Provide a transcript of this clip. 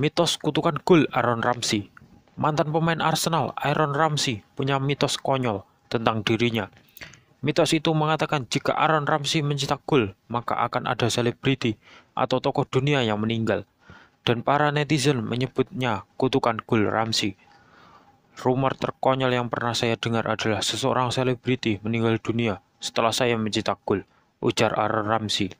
Mitos kutukan gol Aaron Ramsey. Mantan pemain Arsenal, Aaron Ramsey punya mitos konyol tentang dirinya. Mitos itu mengatakan jika Aaron Ramsey mencetak gol, maka akan ada selebriti atau tokoh dunia yang meninggal. Dan para netizen menyebutnya kutukan gol Ramsey. Rumor terkonyol yang pernah saya dengar adalah seseorang selebriti meninggal dunia setelah saya mencetak gol, ujar Aaron Ramsey.